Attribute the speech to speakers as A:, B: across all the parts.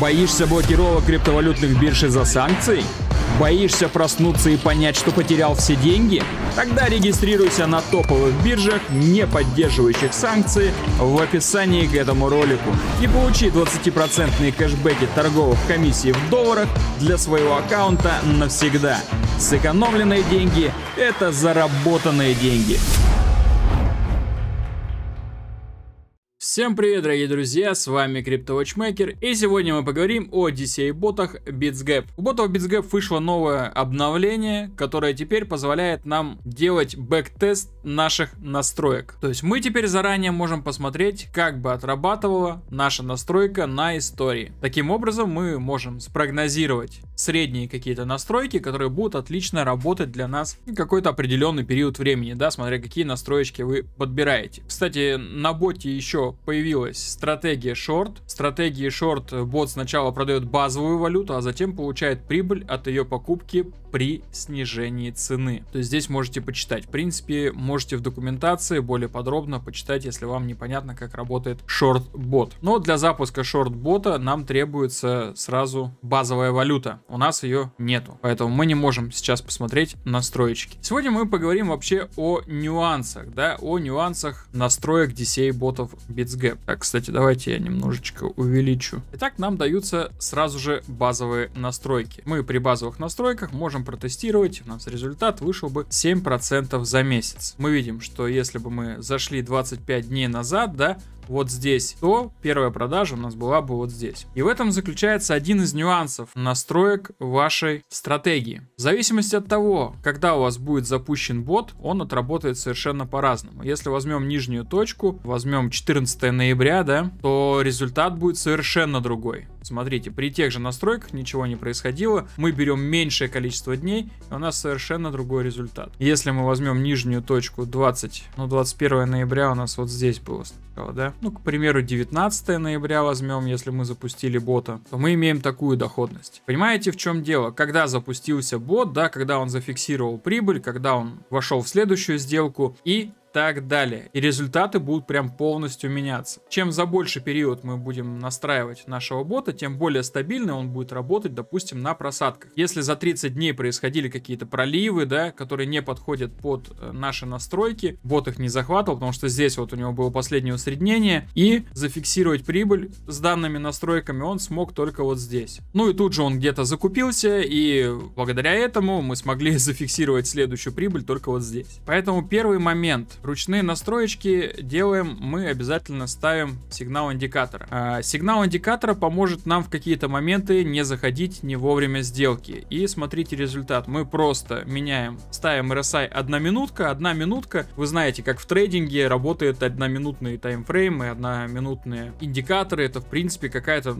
A: Боишься блокировок криптовалютных бирж из-за санкций? Боишься проснуться и понять, что потерял все деньги? Тогда регистрируйся на топовых биржах, не поддерживающих санкции, в описании к этому ролику и получи 20% кэшбэки торговых комиссий в долларах для своего аккаунта навсегда. Сэкономленные деньги – это заработанные деньги. Всем привет, дорогие друзья, с вами CryptoWatchmaker, и сегодня мы поговорим о DCA-ботах BitsGap. У ботов BitsGap вышло новое обновление, которое теперь позволяет нам делать бэктест наших настроек. То есть мы теперь заранее можем посмотреть, как бы отрабатывала наша настройка на истории. Таким образом, мы можем спрогнозировать средние какие-то настройки, которые будут отлично работать для нас какой-то определенный период времени, да, смотря какие настроечки вы подбираете. Кстати, на боте еще появилась стратегия шорт. Стратегии шорт бот сначала продает базовую валюту, а затем получает прибыль от ее покупки при снижении цены. То есть здесь можете почитать. В принципе, можете в документации более подробно почитать, если вам непонятно, как работает шорт-бот. Но для запуска шорт-бота нам требуется сразу базовая валюта. У нас ее нету, поэтому мы не можем сейчас посмотреть настройки. Сегодня мы поговорим вообще о нюансах, да, о нюансах настроек DCA-ботов BitsGo. XG. Так, кстати, давайте я немножечко увеличу. Итак, нам даются сразу же базовые настройки. Мы при базовых настройках можем протестировать, у нас результат вышел бы 7% за месяц. Мы видим, что если бы мы зашли 25 дней назад, да, вот здесь, то первая продажа у нас была бы вот здесь. И в этом заключается один из нюансов настроек вашей стратегии. В зависимости от того, когда у вас будет запущен бот, он отработает совершенно по-разному. Если возьмем нижнюю точку, возьмем 14 ноября, да, то результат будет совершенно другой. Смотрите, при тех же настройках ничего не происходило, мы берем меньшее количество дней, и у нас совершенно другой результат. Если мы возьмем нижнюю точку 20, ну 21 ноября у нас вот здесь было, да? Ну, к примеру, 19 ноября возьмем, если мы запустили бота, то мы имеем такую доходность. Понимаете, в чем дело? Когда запустился бот, да, когда он зафиксировал прибыль, когда он вошел в следующую сделку и так далее. И результаты будут прям полностью меняться. Чем за больший период мы будем настраивать нашего бота, тем более стабильно он будет работать, допустим, на просадках. Если за 30 дней происходили какие-то проливы, да, которые не подходят под э, наши настройки, бот их не захватывал, потому что здесь вот у него было последнее усреднение, и зафиксировать прибыль с данными настройками он смог только вот здесь. Ну и тут же он где-то закупился, и благодаря этому мы смогли зафиксировать следующую прибыль только вот здесь. Поэтому первый момент, Ручные настроечки делаем, мы обязательно ставим сигнал индикатора. А, сигнал индикатора поможет нам в какие-то моменты не заходить не вовремя сделки. И смотрите результат. Мы просто меняем, ставим RSI одна минутка, одна минутка. Вы знаете, как в трейдинге работают 1-минутные таймфреймы, 1-минутные индикаторы. Это, в принципе, какая-то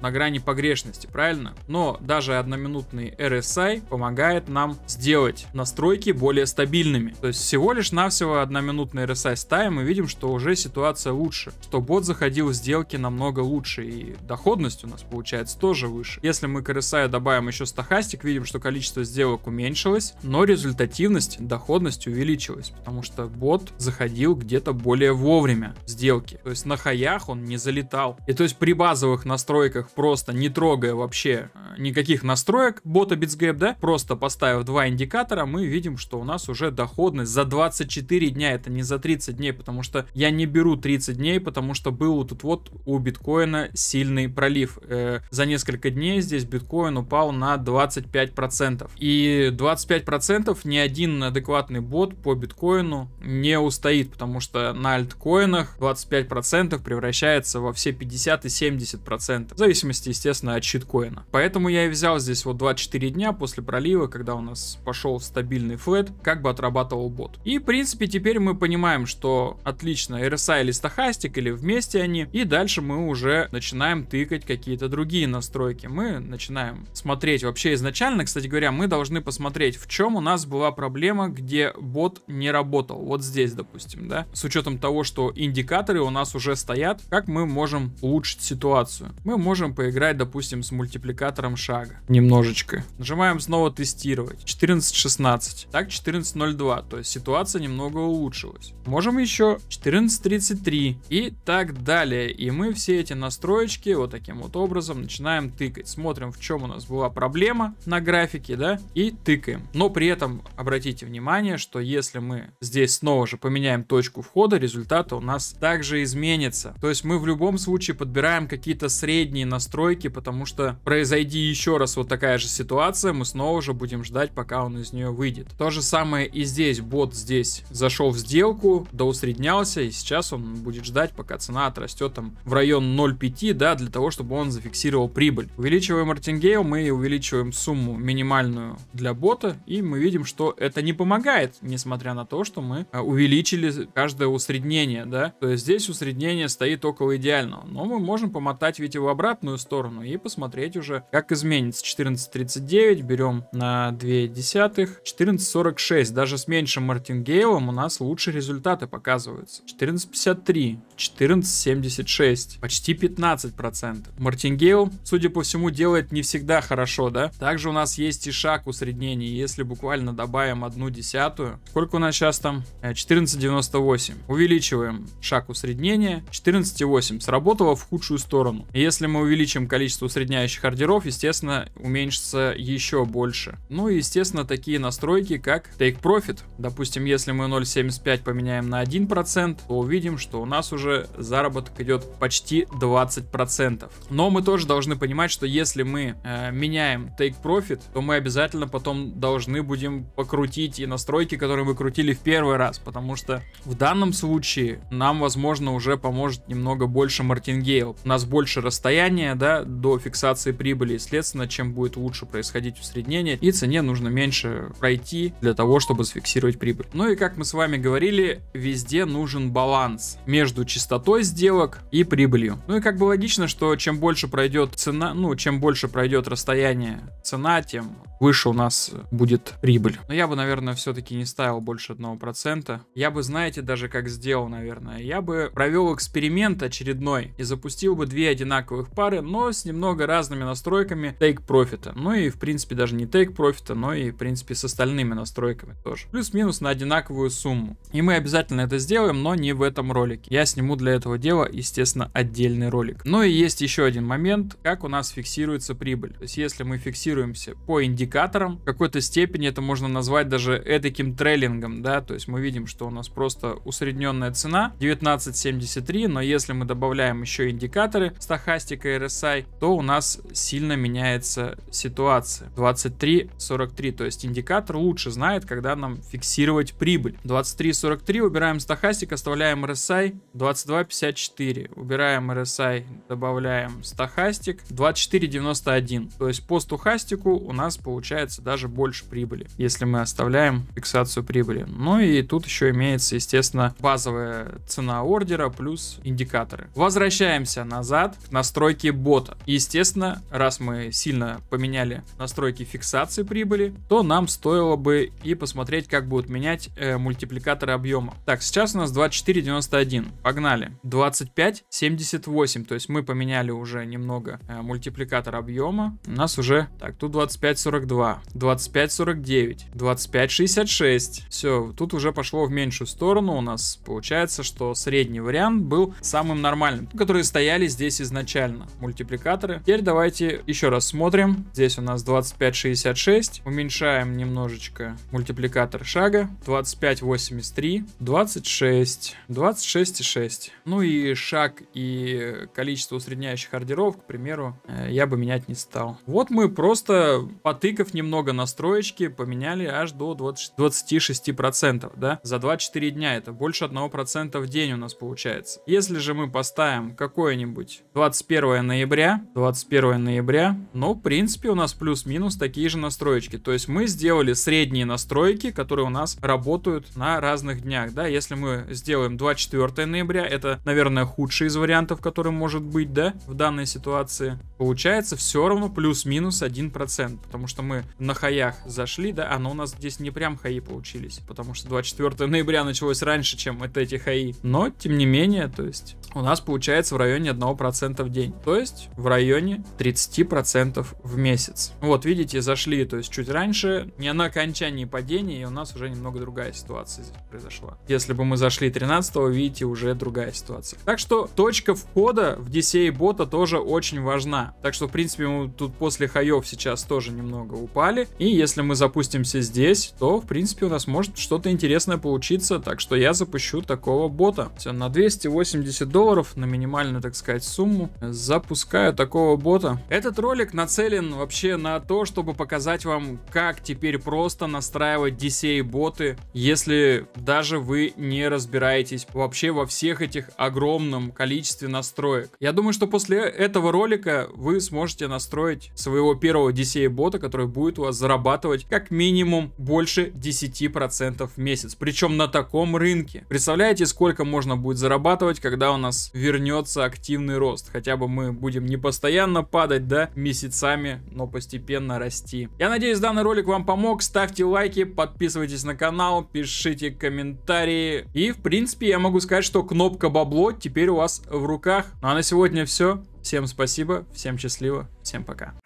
A: на грани погрешности, правильно? Но даже 1-минутный RSI помогает нам сделать настройки более стабильными. То есть всего лишь навсего одна минутный RSI time, мы видим, что уже ситуация лучше, что бот заходил в сделки намного лучше, и доходность у нас получается тоже выше. Если мы к RSI добавим еще стахастик, видим, что количество сделок уменьшилось, но результативность, доходность увеличилась, потому что бот заходил где-то более вовремя сделки. То есть на хаях он не залетал. И то есть при базовых настройках, просто не трогая вообще э, никаких настроек бота BitsGap, да, просто поставив два индикатора, мы видим, что у нас уже доходность за 24 дня это не за 30 дней, потому что я не беру 30 дней, потому что был тут вот у биткоина сильный пролив. Э, за несколько дней здесь биткоин упал на 25%. И 25% ни один адекватный бот по биткоину не устоит, потому что на альткоинах 25% превращается во все 50 и 70%, в зависимости, естественно, от щиткоина. Поэтому я и взял здесь вот 24 дня после пролива, когда у нас пошел стабильный флет, как бы отрабатывал бот. И, в принципе, теперь мы понимаем, что отлично, RSI или стахастик, или вместе они, и дальше мы уже начинаем тыкать какие-то другие настройки. Мы начинаем смотреть вообще изначально, кстати говоря, мы должны посмотреть, в чем у нас была проблема, где бот не работал. Вот здесь, допустим, да. С учетом того, что индикаторы у нас уже стоят, как мы можем улучшить ситуацию. Мы можем поиграть, допустим, с мультипликатором шага. Немножечко. Нажимаем снова тестировать. 14.16. Так, 14.02. То есть ситуация немного улучшилась улучшилось. Можем еще 14.33 и так далее. И мы все эти настроечки вот таким вот образом начинаем тыкать. Смотрим, в чем у нас была проблема на графике, да, и тыкаем. Но при этом обратите внимание, что если мы здесь снова же поменяем точку входа, результаты у нас также изменятся. То есть мы в любом случае подбираем какие-то средние настройки, потому что произойди еще раз вот такая же ситуация, мы снова же будем ждать, пока он из нее выйдет. То же самое и здесь. Бот здесь зашел в сделку, доусреднялся, и сейчас он будет ждать, пока цена отрастет там в район 0,5, да, для того, чтобы он зафиксировал прибыль. Увеличиваем мартингейл, мы увеличиваем сумму минимальную для бота, и мы видим, что это не помогает, несмотря на то, что мы э, увеличили каждое усреднение, да, то есть здесь усреднение стоит около идеального, но мы можем помотать ведь его обратную сторону и посмотреть уже, как изменится 14.39, берем на 2 десятых, 14.46, даже с меньшим мартингейлом у нас лучше лучше результаты показываются. 14,53, 14,76, почти 15%. Мартингейл, судя по всему, делает не всегда хорошо, да? Также у нас есть и шаг усреднений, если буквально добавим одну десятую. Сколько у нас сейчас там? 14,98. Э, Увеличиваем шаг усреднения, 14,8. Сработало в худшую сторону. Если мы увеличим количество усредняющих ордеров, естественно, уменьшится еще больше. Ну и, естественно, такие настройки, как Take Profit. Допустим, если мы 0,75 5 поменяем на 1%, то увидим, что у нас уже заработок идет почти 20%. Но мы тоже должны понимать, что если мы э, меняем Take Profit, то мы обязательно потом должны будем покрутить и настройки, которые мы крутили в первый раз, потому что в данном случае нам, возможно, уже поможет немного больше мартингейл. У нас больше расстояние да, до фиксации прибыли, следственно, чем будет лучше происходить усреднение, и цене нужно меньше пройти для того, чтобы зафиксировать прибыль. Ну и как мы с вами говорили, везде нужен баланс между частотой сделок и прибылью. Ну и как бы логично, что чем больше пройдет цена, ну, чем больше пройдет расстояние цена, тем выше у нас будет прибыль. Но я бы, наверное, все-таки не ставил больше 1%. Я бы, знаете, даже как сделал, наверное, я бы провел эксперимент очередной и запустил бы две одинаковых пары, но с немного разными настройками take профита. Ну и, в принципе, даже не take профита, но и, в принципе, с остальными настройками тоже. Плюс-минус на одинаковую сумму. И мы обязательно это сделаем, но не в этом ролике. Я сниму для этого дела, естественно, отдельный ролик. Ну и есть еще один момент, как у нас фиксируется прибыль. То есть, если мы фиксируемся по индикатору, индикатором. В какой-то степени это можно назвать даже эдаким трейлингом, да, то есть мы видим, что у нас просто усредненная цена 19.73, но если мы добавляем еще индикаторы стахастика и RSI, то у нас сильно меняется ситуация. 23.43, то есть индикатор лучше знает, когда нам фиксировать прибыль. 23.43 убираем стахастик, оставляем RSI 22.54, убираем RSI, добавляем стахастик 24.91, то есть по стахастику у нас получается получается даже больше прибыли, если мы оставляем фиксацию прибыли. Ну и тут еще имеется, естественно, базовая цена ордера плюс индикаторы. Возвращаемся назад к настройке бота. Естественно, раз мы сильно поменяли настройки фиксации прибыли, то нам стоило бы и посмотреть, как будут менять э, мультипликаторы объема. Так, сейчас у нас 24.91. Погнали. 25.78. То есть мы поменяли уже немного э, мультипликатор объема. У нас уже... Так, тут 25.42. 42, 25, 49, 25, 66. Все, тут уже пошло в меньшую сторону. У нас получается, что средний вариант был самым нормальным, которые стояли здесь изначально. Мультипликаторы. Теперь давайте еще раз смотрим. Здесь у нас 25, 66. Уменьшаем немножечко мультипликатор шага. 25, 83, 26, 26 и 6. Ну и шаг и количество усредняющих ордеров, к примеру, э, я бы менять не стал. Вот мы просто потыкали тиков немного настроечки поменяли аж до 20, 26%, да, за 24 дня это больше 1% в день у нас получается. Если же мы поставим какое-нибудь 21 ноября, 21 ноября, ну, в принципе, у нас плюс-минус такие же настроечки, то есть мы сделали средние настройки, которые у нас работают на разных днях, да, если мы сделаем 24 ноября, это, наверное, худший из вариантов, который может быть, да, в данной ситуации, получается все равно плюс-минус 1%, потому что мы мы на хаях зашли, да, а но ну, у нас здесь не прям хаи получились, потому что 24 ноября началось раньше, чем это эти хаи. Но, тем не менее, то есть у нас получается в районе 1% в день, то есть в районе 30% в месяц. Вот, видите, зашли, то есть чуть раньше, не на окончании падения, и у нас уже немного другая ситуация здесь произошла. Если бы мы зашли 13 видите, уже другая ситуация. Так что точка входа в DCA бота тоже очень важна. Так что, в принципе, мы тут после хаев сейчас тоже немного немного упали. И если мы запустимся здесь, то в принципе у нас может что-то интересное получиться, так что я запущу такого бота. Все, на 280 долларов, на минимальную, так сказать, сумму, запускаю такого бота. Этот ролик нацелен вообще на то, чтобы показать вам, как теперь просто настраивать DCA боты, если даже вы не разбираетесь вообще во всех этих огромном количестве настроек. Я думаю, что после этого ролика вы сможете настроить своего первого DCA бота, который который будет у вас зарабатывать как минимум больше 10% в месяц. Причем на таком рынке. Представляете, сколько можно будет зарабатывать, когда у нас вернется активный рост. Хотя бы мы будем не постоянно падать, да, месяцами, но постепенно расти. Я надеюсь, данный ролик вам помог. Ставьте лайки, подписывайтесь на канал, пишите комментарии. И, в принципе, я могу сказать, что кнопка бабло теперь у вас в руках. Ну а на сегодня все. Всем спасибо, всем счастливо, всем пока.